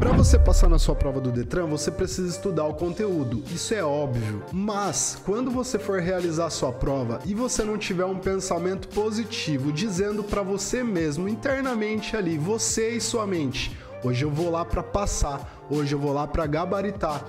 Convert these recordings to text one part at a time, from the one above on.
Para você passar na sua prova do Detran, você precisa estudar o conteúdo, isso é óbvio. Mas, quando você for realizar sua prova e você não tiver um pensamento positivo dizendo para você mesmo internamente ali, você e sua mente, hoje eu vou lá para passar, hoje eu vou lá para gabaritar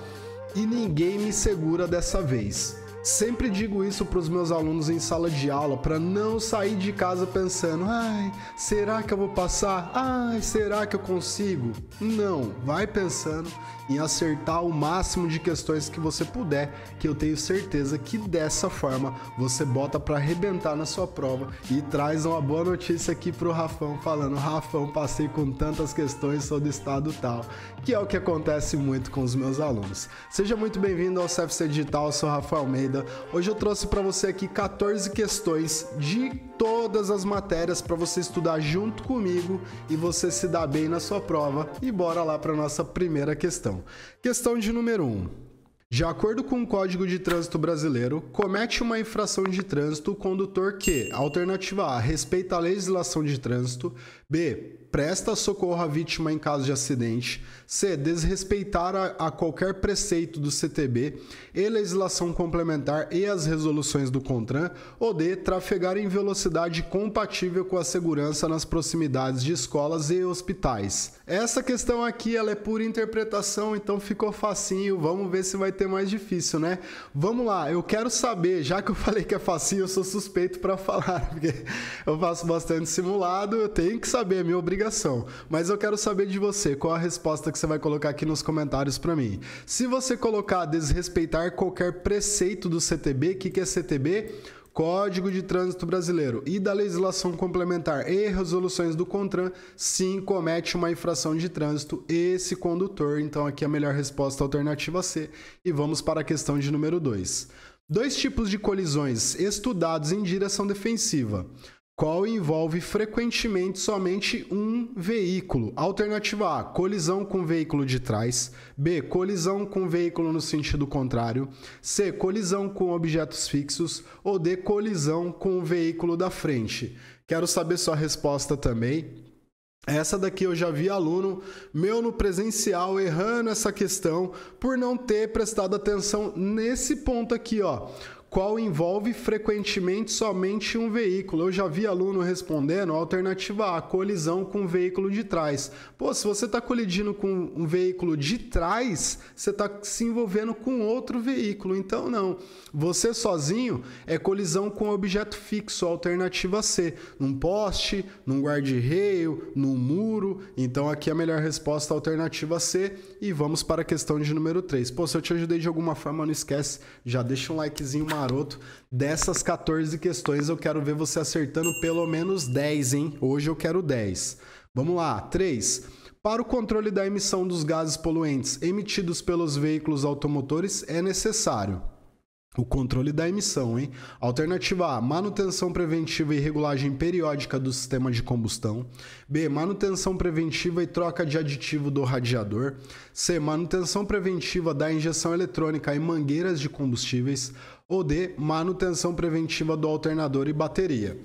e ninguém me segura dessa vez. Sempre digo isso para os meus alunos em sala de aula para não sair de casa pensando: "Ai, será que eu vou passar? Ai, será que eu consigo?". Não, vai pensando em acertar o máximo de questões que você puder, que eu tenho certeza que dessa forma você bota para arrebentar na sua prova e traz uma boa notícia aqui para o Rafão falando: "Rafão, passei com tantas questões, sou do estado tal", que é o que acontece muito com os meus alunos. Seja muito bem-vindo ao CFC Digital, eu sou Rafael Almeida Hoje eu trouxe para você aqui 14 questões de todas as matérias para você estudar junto comigo e você se dar bem na sua prova. E bora lá para nossa primeira questão. Questão de número 1. Um. De acordo com o Código de Trânsito Brasileiro, comete uma infração de trânsito o condutor que, alternativa A, respeita a legislação de trânsito, B. Presta socorro à vítima em caso de acidente. C. Desrespeitar a, a, qualquer preceito do CTB e legislação complementar e as resoluções do CONTRAN. Ou D. Trafegar em velocidade compatível com a segurança nas proximidades de escolas e hospitais. Essa questão aqui ela é pura interpretação, então ficou facinho. Vamos ver se vai ter mais difícil, né? Vamos lá, eu quero saber, já que eu falei que é facinho, eu sou suspeito para falar, porque eu faço bastante simulado, eu tenho que saber saber, é minha obrigação. Mas eu quero saber de você qual a resposta que você vai colocar aqui nos comentários para mim. Se você colocar desrespeitar qualquer preceito do CTB, o que, que é CTB? Código de Trânsito Brasileiro e da legislação complementar e resoluções do CONTRAN, sim, comete uma infração de trânsito esse condutor. Então, aqui a melhor resposta alternativa C. E vamos para a questão de número 2. Dois tipos de colisões estudados em direção defensiva qual envolve frequentemente somente um veículo. Alternativa A: colisão com veículo de trás. B: colisão com veículo no sentido contrário. C: colisão com objetos fixos. Ou D: colisão com o veículo da frente. Quero saber sua resposta também. Essa daqui eu já vi aluno meu no presencial errando essa questão por não ter prestado atenção nesse ponto aqui, ó qual envolve frequentemente somente um veículo. Eu já vi aluno respondendo a alternativa A, colisão com o veículo de trás. Pô, se você está colidindo com um veículo de trás, você está se envolvendo com outro veículo. Então, não. Você sozinho é colisão com objeto fixo, alternativa C. Num poste, num guarda-reio, num muro. Então, aqui é a melhor resposta, alternativa C. E vamos para a questão de número 3. Pô, se eu te ajudei de alguma forma, não esquece, já deixa um likezinho, uma maroto. Dessas 14 questões, eu quero ver você acertando pelo menos 10, hein? Hoje eu quero 10. Vamos lá, 3. Para o controle da emissão dos gases poluentes emitidos pelos veículos automotores, é necessário o controle da emissão, hein? Alternativa A, manutenção preventiva e regulagem periódica do sistema de combustão. B, manutenção preventiva e troca de aditivo do radiador. C, manutenção preventiva da injeção eletrônica e mangueiras de combustíveis ou D, manutenção preventiva do alternador e bateria.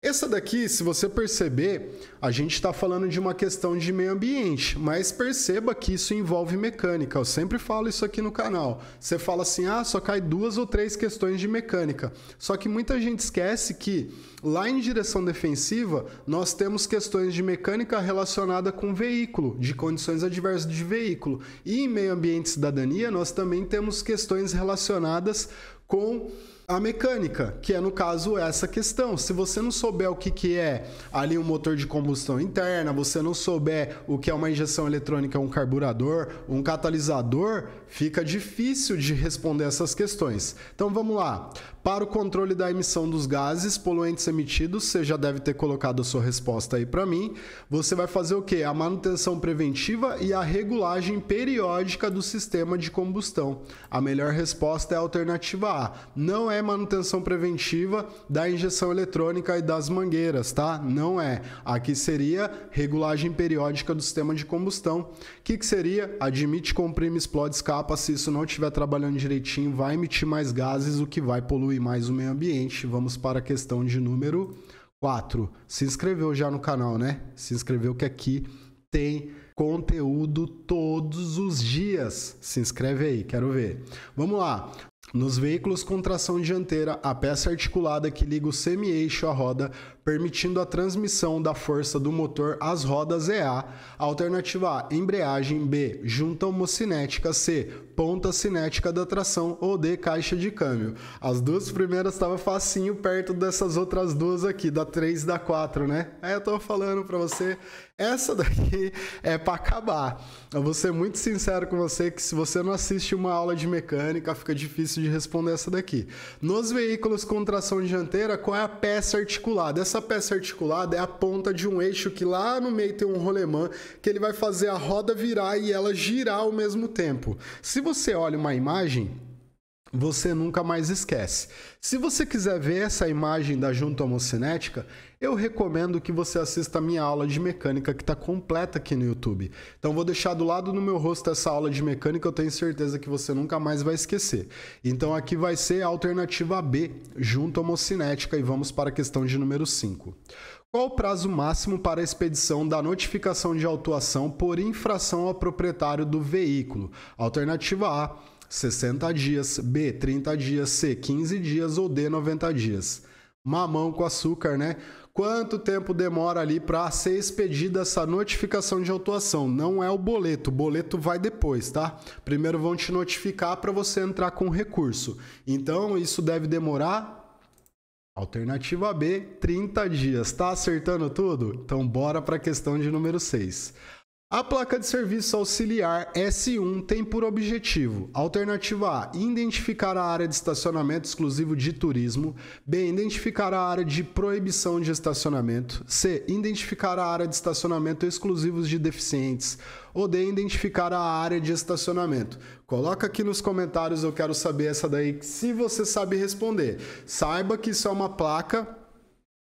Essa daqui, se você perceber, a gente está falando de uma questão de meio ambiente, mas perceba que isso envolve mecânica. Eu sempre falo isso aqui no canal. Você fala assim, ah, só cai duas ou três questões de mecânica. Só que muita gente esquece que lá em direção defensiva nós temos questões de mecânica relacionada com veículo, de condições adversas de veículo. E em meio ambiente e cidadania nós também temos questões relacionadas com a mecânica, que é no caso essa questão. Se você não souber o que, que é ali um motor de combustão interna, você não souber o que é uma injeção eletrônica, um carburador, um catalisador, fica difícil de responder essas questões. Então vamos lá. Para o controle da emissão dos gases poluentes emitidos, você já deve ter colocado a sua resposta aí para mim. Você vai fazer o que? A manutenção preventiva e a regulagem periódica do sistema de combustão. A melhor resposta é a alternativa A. Não é manutenção preventiva da injeção eletrônica e das mangueiras, tá? Não é. Aqui seria regulagem periódica do sistema de combustão. O que, que seria? Admite, comprime, explode, escapa. Se isso não estiver trabalhando direitinho, vai emitir mais gases, o que vai poluir mais o meio ambiente. Vamos para a questão de número 4. Se inscreveu já no canal, né? Se inscreveu que aqui tem conteúdo todos os dias. Se inscreve aí, quero ver. Vamos lá. Nos veículos com tração dianteira, a peça é articulada que liga o semi-eixo à roda, permitindo a transmissão da força do motor às rodas é A, alternativa A, embreagem B, junta homocinética C, ponta cinética da tração ou D, caixa de câmbio. As duas primeiras estavam facinho perto dessas outras duas aqui, da 3 e da 4, né? Aí é, eu tô falando para você essa daqui é para acabar. Eu vou ser muito sincero com você que se você não assiste uma aula de mecânica, fica difícil de responder essa daqui. Nos veículos com tração dianteira, qual é a peça articulada? Essa peça articulada é a ponta de um eixo que lá no meio tem um rolemã que ele vai fazer a roda virar e ela girar ao mesmo tempo. Se você olha uma imagem, você nunca mais esquece. Se você quiser ver essa imagem da junta homocinética, eu recomendo que você assista a minha aula de mecânica que está completa aqui no YouTube. Então vou deixar do lado no meu rosto essa aula de mecânica, eu tenho certeza que você nunca mais vai esquecer. Então aqui vai ser a alternativa B, junta homocinética, e vamos para a questão de número 5. Qual o prazo máximo para a expedição da notificação de autuação por infração ao proprietário do veículo? Alternativa A 60 dias, B, 30 dias, C, 15 dias ou D, 90 dias. Mamão com açúcar, né? Quanto tempo demora ali para ser expedida essa notificação de autuação? Não é o boleto, o boleto vai depois, tá? Primeiro vão te notificar para você entrar com recurso. Então, isso deve demorar Alternativa B, 30 dias. Tá acertando tudo? Então bora para a questão de número 6. A placa de serviço auxiliar S1 tem por objetivo: alternativa A, identificar a área de estacionamento exclusivo de turismo, B, identificar a área de proibição de estacionamento, C, identificar a área de estacionamento exclusivos de deficientes, ou D, identificar a área de estacionamento. Coloca aqui nos comentários, eu quero saber essa daí, se você sabe responder. Saiba que isso é uma placa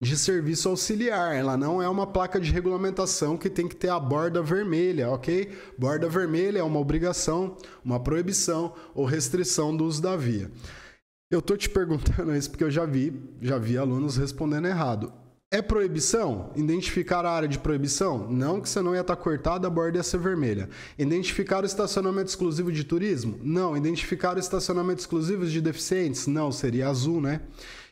de serviço auxiliar. Ela não é uma placa de regulamentação que tem que ter a borda vermelha, ok? Borda vermelha é uma obrigação, uma proibição ou restrição do uso da via. Eu tô te perguntando isso porque eu já vi, já vi alunos respondendo errado. É proibição? Identificar a área de proibição? Não, que você não ia estar tá cortada, a borda ia ser vermelha. Identificar o estacionamento exclusivo de turismo? Não. Identificar o estacionamento exclusivo de deficientes? Não, seria azul, né?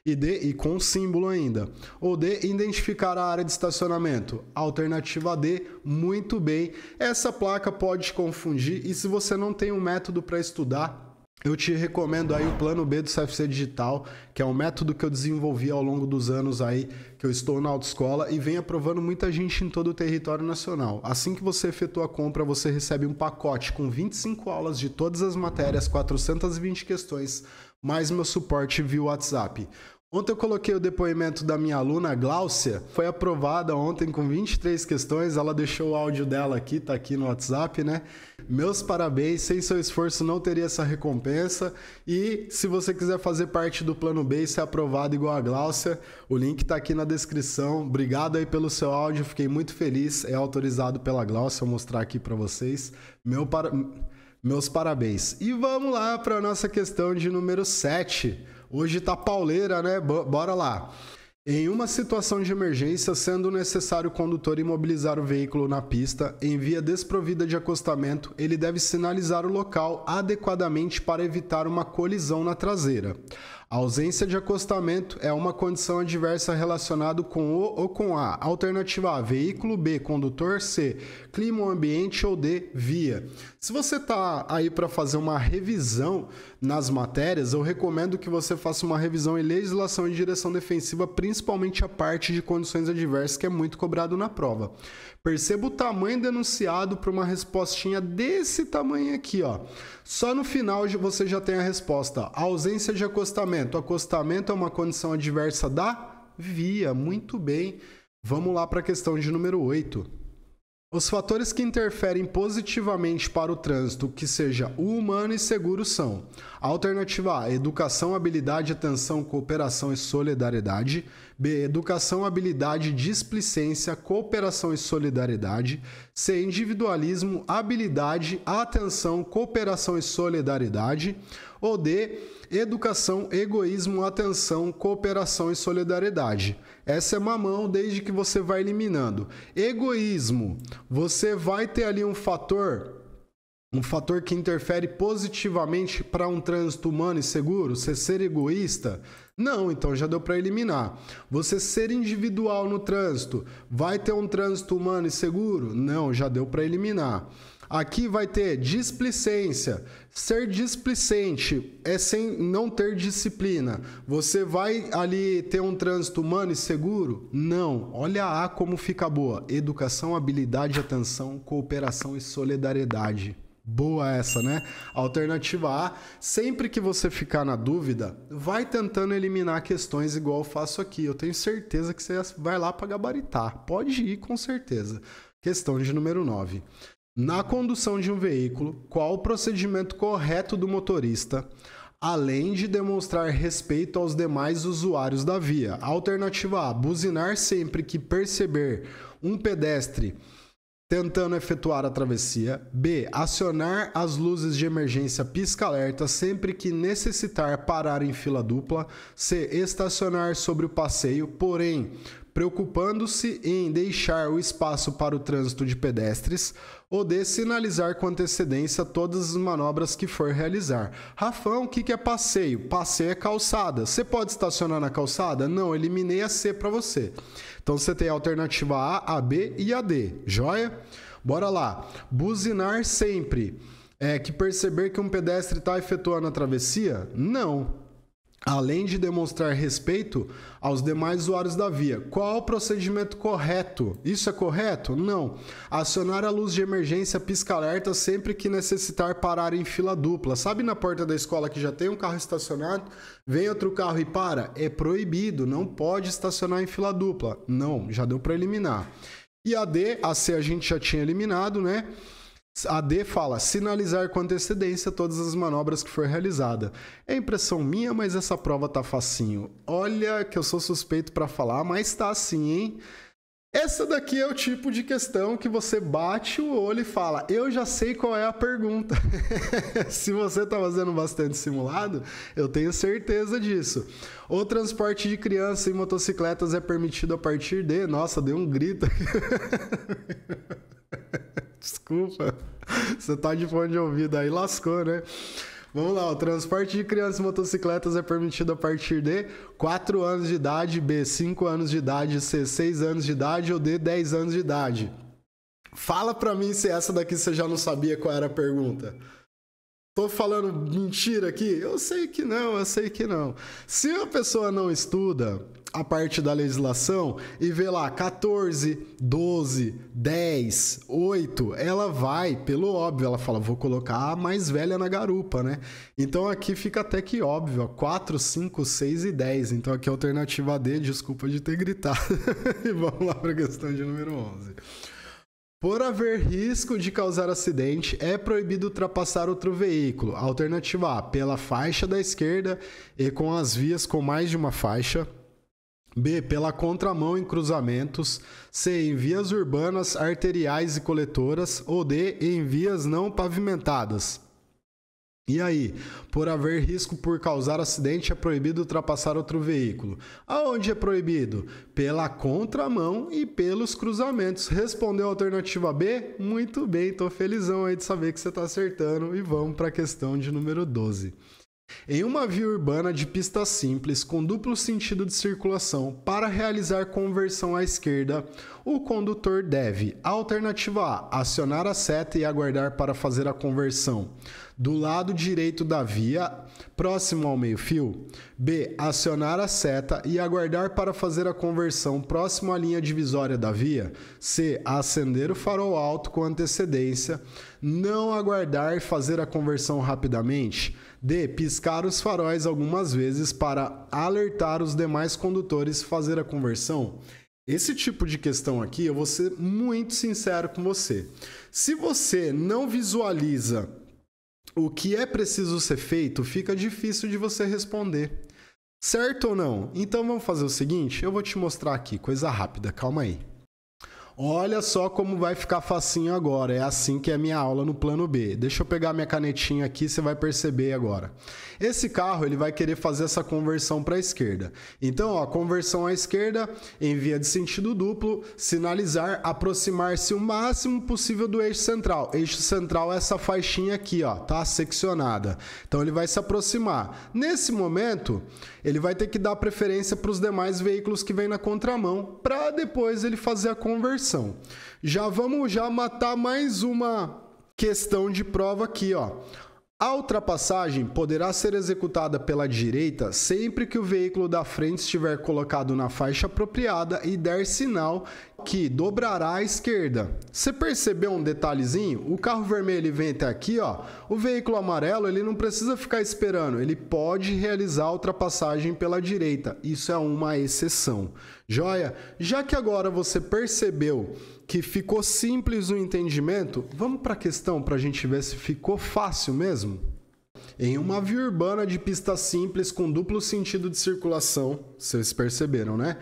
e D e com símbolo ainda. Ou D, identificar a área de estacionamento. Alternativa D, muito bem. Essa placa pode te confundir e se você não tem um método para estudar, eu te recomendo aí o plano B do CFC Digital, que é um método que eu desenvolvi ao longo dos anos aí que eu estou na autoescola e vem aprovando muita gente em todo o território nacional. Assim que você efetua a compra, você recebe um pacote com 25 aulas de todas as matérias, 420 questões, mais meu suporte via WhatsApp. Ontem eu coloquei o depoimento da minha aluna Gláucia, foi aprovada ontem com 23 questões, ela deixou o áudio dela aqui, tá aqui no WhatsApp, né? Meus parabéns, sem seu esforço não teria essa recompensa. E se você quiser fazer parte do plano B e ser aprovado igual a Gláucia, o link tá aqui na descrição. Obrigado aí pelo seu áudio, fiquei muito feliz, é autorizado pela Gláucia, vou mostrar aqui para vocês. Meu parabéns. Meus parabéns. E vamos lá para nossa questão de número 7. Hoje tá pauleira, né? Bora lá. Em uma situação de emergência, sendo necessário o condutor imobilizar o veículo na pista em via desprovida de acostamento, ele deve sinalizar o local adequadamente para evitar uma colisão na traseira. A ausência de acostamento é uma condição adversa relacionada com o ou com a. Alternativa A, veículo B, condutor C, clima ou ambiente ou D, via. Se você tá aí para fazer uma revisão nas matérias, eu recomendo que você faça uma revisão em legislação e de direção defensiva, principalmente a parte de condições adversas que é muito cobrado na prova. Perceba o tamanho denunciado para uma respostinha desse tamanho aqui, ó. Só no final você já tem a resposta. A ausência de acostamento acostamento? O acostamento é uma condição adversa da via. Muito bem. Vamos lá para a questão de número 8. Os fatores que interferem positivamente para o trânsito que seja humano e seguro são: alternativa A, educação, habilidade, atenção, cooperação e solidariedade; B, educação, habilidade, displicência, cooperação e solidariedade; ser individualismo, habilidade, atenção, cooperação e solidariedade, ou D, educação, egoísmo, atenção, cooperação e solidariedade. Essa é mamão desde que você vai eliminando. Egoísmo, você vai ter ali um fator um fator que interfere positivamente para um trânsito humano e seguro, você ser egoísta, não, então já deu para eliminar. Você ser individual no trânsito, vai ter um trânsito humano e seguro? Não, já deu para eliminar. Aqui vai ter displicência. Ser displicente é sem não ter disciplina. Você vai ali ter um trânsito humano e seguro? Não. Olha a como fica boa: educação, habilidade, atenção, cooperação e solidariedade. Boa essa, né? Alternativa A, sempre que você ficar na dúvida, vai tentando eliminar questões igual eu faço aqui. Eu tenho certeza que você vai lá para gabaritar. Pode ir com certeza. Questão de número 9. Na condução de um veículo, qual o procedimento correto do motorista, além de demonstrar respeito aos demais usuários da via? Alternativa A, buzinar sempre que perceber um pedestre tentando efetuar a travessia. B. Acionar as luzes de emergência pisca-alerta sempre que necessitar parar em fila dupla. C. Estacionar sobre o passeio, porém preocupando-se em deixar o espaço para o trânsito de pedestres ou de sinalizar com antecedência todas as manobras que for realizar. Rafão, o que, é passeio? Passeio é calçada. Você pode estacionar na calçada? Não, eliminei a C para você. Então você tem a alternativa A, a B e a D. Joia? Bora lá. Buzinar sempre. É que perceber que um pedestre está efetuando a travessia? Não além de demonstrar respeito aos demais usuários da via. Qual é o procedimento correto? Isso é correto? Não. Acionar a luz de emergência pisca-alerta sempre que necessitar parar em fila dupla. Sabe na porta da escola que já tem um carro estacionado, vem outro carro e para? É proibido, não pode estacionar em fila dupla. Não, já deu para eliminar. E a D, a C a gente já tinha eliminado, né? A D fala sinalizar com antecedência todas as manobras que for realizada. É impressão minha, mas essa prova tá facinho. Olha que eu sou suspeito para falar, mas tá assim, hein? Essa daqui é o tipo de questão que você bate o olho e fala: Eu já sei qual é a pergunta. Se você tá fazendo bastante simulado, eu tenho certeza disso. O transporte de criança em motocicletas é permitido a partir de. Nossa, deu um grito. Desculpa. Você tá de fone de ouvido aí, lascou, né? Vamos lá, o transporte de crianças e motocicletas é permitido a partir de 4 anos de idade, B, 5 anos de idade, C, 6 anos de idade ou D, 10 anos de idade. Fala pra mim se essa daqui você já não sabia qual era a pergunta. Tô falando mentira aqui? Eu sei que não, eu sei que não. Se a pessoa não estuda, a parte da legislação e vê lá 14, 12, 10, 8, ela vai pelo óbvio, ela fala, vou colocar a mais velha na garupa, né? Então aqui fica até que óbvio, ó, 4, 5, 6 e 10. Então aqui é a alternativa D, desculpa de ter gritado. e vamos lá para a questão de número 11. Por haver risco de causar acidente, é proibido ultrapassar outro veículo. Alternativa A, pela faixa da esquerda e com as vias com mais de uma faixa. B. Pela contramão em cruzamentos. C. Em vias urbanas, arteriais e coletoras. Ou D. Em vias não pavimentadas. E aí, por haver risco por causar acidente, é proibido ultrapassar outro veículo. Aonde é proibido? Pela contramão e pelos cruzamentos. Respondeu a alternativa B? Muito bem, tô felizão aí de saber que você está acertando e vamos para a questão de número 12. Em uma via urbana de pista simples com duplo sentido de circulação para realizar conversão à esquerda, o condutor deve, alternativa A, acionar a seta e aguardar para fazer a conversão do lado direito da via, próximo ao meio-fio. B. Acionar a seta e aguardar para fazer a conversão próximo à linha divisória da via. C. Acender o farol alto com antecedência. Não aguardar e fazer a conversão rapidamente. D. Piscar os faróis algumas vezes para alertar os demais condutores fazer a conversão. Esse tipo de questão aqui, eu vou ser muito sincero com você. Se você não visualiza o que é preciso ser feito fica difícil de você responder. Certo ou não? Então vamos fazer o seguinte, eu vou te mostrar aqui, coisa rápida, calma aí. Olha só como vai ficar facinho agora. É assim que é minha aula no plano B. Deixa eu pegar minha canetinha aqui, você vai perceber agora. Esse carro, ele vai querer fazer essa conversão para a esquerda. Então, ó, conversão à esquerda, em via de sentido duplo, sinalizar aproximar-se o máximo possível do eixo central. Eixo central é essa faixinha aqui, ó, tá seccionada. Então ele vai se aproximar. Nesse momento, ele vai ter que dar preferência para os demais veículos que vêm na contramão, para depois ele fazer a conversão inversão. Já vamos já matar mais uma questão de prova aqui, ó. A ultrapassagem poderá ser executada pela direita sempre que o veículo da frente estiver colocado na faixa apropriada e der sinal que dobrará à esquerda. Você percebeu um detalhezinho? O carro vermelho ele vem até aqui, ó. O veículo amarelo ele não precisa ficar esperando, ele pode realizar a ultrapassagem pela direita. Isso é uma exceção. Joia? Já que agora você percebeu que ficou simples o entendimento, vamos para a questão para a gente ver se ficou fácil mesmo? Em uma via urbana de pista simples com duplo sentido de circulação, vocês perceberam, né?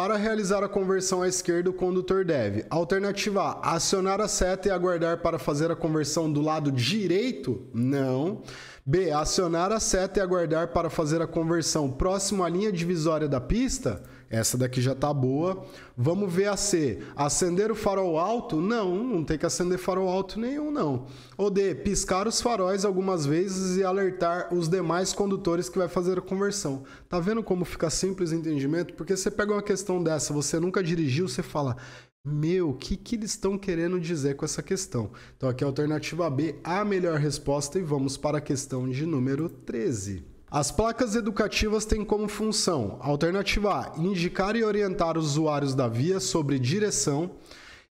Para realizar a conversão à esquerda, o condutor deve: alternativa A, acionar a seta e aguardar para fazer a conversão do lado direito? Não. B, acionar a seta e aguardar para fazer a conversão próximo à linha divisória da pista? Não. Essa daqui já tá boa. Vamos ver a C. Acender o farol alto? Não, não tem que acender farol alto nenhum, não. Ou D. Piscar os faróis algumas vezes e alertar os demais condutores que vai fazer a conversão. Tá vendo como fica simples o entendimento? Porque você pega uma questão dessa, você nunca dirigiu, você fala. Meu, o que, que eles estão querendo dizer com essa questão? Então, aqui é a alternativa B, a melhor resposta, e vamos para a questão de número 13. As placas educativas têm como função, alternativa A, indicar e orientar os usuários da via sobre direção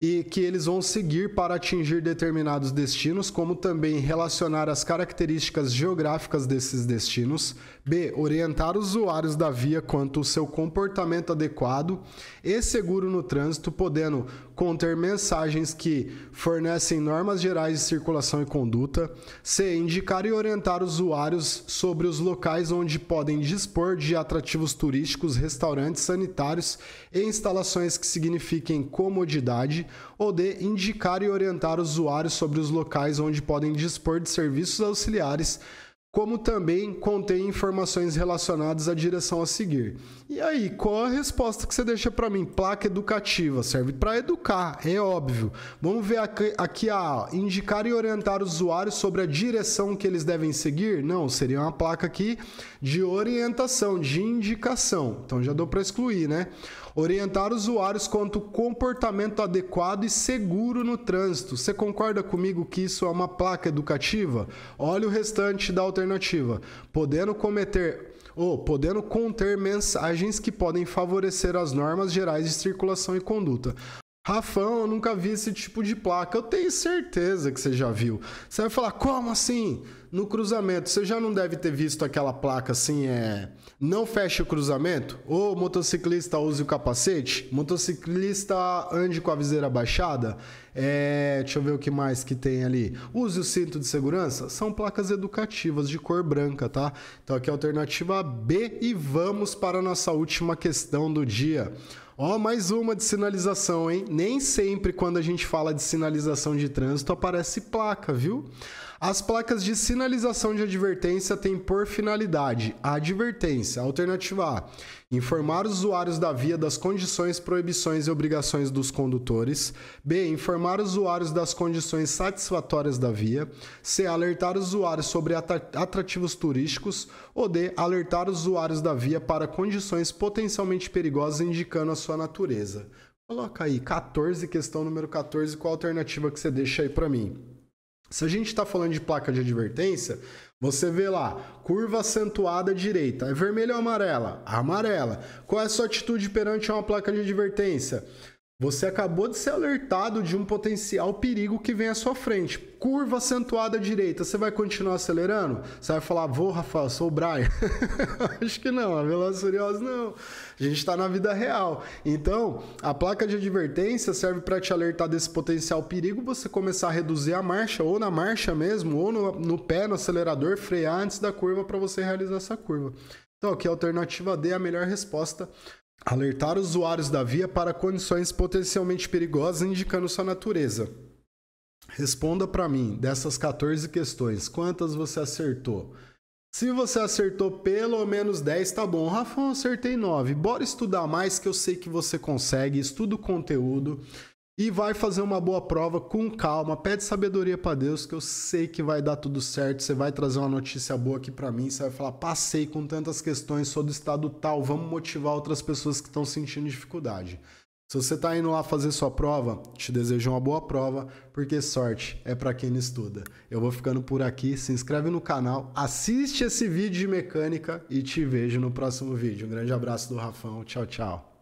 e que eles vão seguir para atingir determinados destinos, como também relacionar as características geográficas desses destinos. B, orientar os usuários da via quanto ao seu comportamento adequado e seguro no trânsito, podendo conter mensagens que fornecem normas gerais de circulação e conduta. C. Indicar e orientar usuários sobre os locais onde podem dispor de atrativos turísticos, restaurantes sanitários e instalações que signifiquem comodidade. Ou D. Indicar e orientar usuários sobre os locais onde podem dispor de serviços auxiliares como também contém informações relacionadas à direção a seguir. E aí, qual a resposta que você deixa para mim? Placa educativa serve para educar, é óbvio. Vamos ver aqui, aqui a indicar e orientar usuários sobre a direção que eles devem seguir? Não, seria uma placa aqui de orientação, de indicação. Então já deu para excluir, né? orientar usuários quanto ao comportamento adequado e seguro no trânsito. Você concorda comigo que isso é uma placa educativa? Olha o restante da alternativa. Podendo cometer ou podendo conter mensagens que podem favorecer as normas gerais de circulação e conduta. Rafão, eu nunca vi esse tipo de placa. Eu tenho certeza que você já viu. Você vai falar, como assim? No cruzamento, você já não deve ter visto aquela placa assim, é. Não feche o cruzamento? Ou motociclista use o capacete? Motociclista ande com a viseira baixada? É. Deixa eu ver o que mais que tem ali. Use o cinto de segurança? São placas educativas de cor branca, tá? Então aqui é a alternativa B e vamos para a nossa última questão do dia. Ó, mais uma de sinalização, hein? Nem sempre quando a gente fala de sinalização de trânsito aparece placa, viu? As placas de sinalização de advertência têm por finalidade a advertência, alternativa A, informar os usuários da via das condições, proibições e obrigações dos condutores, B, informar os usuários das condições satisfatórias da via, C, alertar os usuários sobre atrativos turísticos, ou D, alertar os usuários da via para condições potencialmente perigosas indicando a sua natureza. Coloca aí 14, questão número 14, qual a alternativa que você deixa aí para mim? Se a gente está falando de placa de advertência, você vê lá, curva acentuada direita, é vermelha ou amarela? Amarela. Qual é a sua atitude perante uma placa de advertência? Você acabou de ser alertado de um potencial perigo que vem à sua frente. Curva acentuada à direita, você vai continuar acelerando? Você vai falar, vou, Rafael, sou o Brian? Acho que não, a Velociriosa não. A gente está na vida real. Então, a placa de advertência serve para te alertar desse potencial perigo, você começar a reduzir a marcha, ou na marcha mesmo, ou no, no pé, no acelerador, frear antes da curva para você realizar essa curva. Então, aqui, a alternativa D é a melhor resposta Alertar usuários da via para condições potencialmente perigosas indicando sua natureza. Responda para mim dessas 14 questões, quantas você acertou? Se você acertou pelo menos 10, tá bom. eu acertei 9. Bora estudar mais que eu sei que você consegue. Estuda o conteúdo e vai fazer uma boa prova com calma. Pede sabedoria para Deus, que eu sei que vai dar tudo certo. Você vai trazer uma notícia boa aqui para mim. Você vai falar: passei com tantas questões, sou do estado tal. Vamos motivar outras pessoas que estão sentindo dificuldade. Se você está indo lá fazer sua prova, te desejo uma boa prova, porque sorte é para quem não estuda. Eu vou ficando por aqui, se inscreve no canal, assiste esse vídeo de mecânica e te vejo no próximo vídeo. Um grande abraço do Rafão, tchau, tchau.